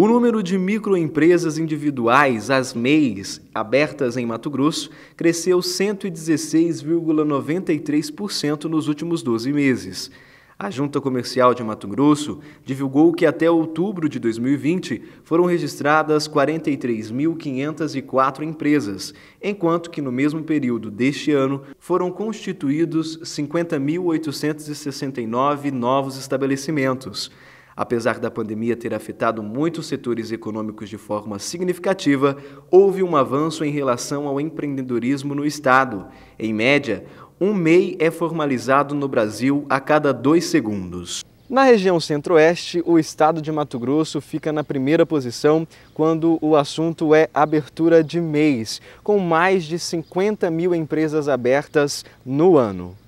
O número de microempresas individuais, as MEIs, abertas em Mato Grosso, cresceu 116,93% nos últimos 12 meses. A Junta Comercial de Mato Grosso divulgou que até outubro de 2020 foram registradas 43.504 empresas, enquanto que no mesmo período deste ano foram constituídos 50.869 novos estabelecimentos. Apesar da pandemia ter afetado muitos setores econômicos de forma significativa, houve um avanço em relação ao empreendedorismo no Estado. Em média, um MEI é formalizado no Brasil a cada dois segundos. Na região centro-oeste, o estado de Mato Grosso fica na primeira posição quando o assunto é abertura de mês, com mais de 50 mil empresas abertas no ano.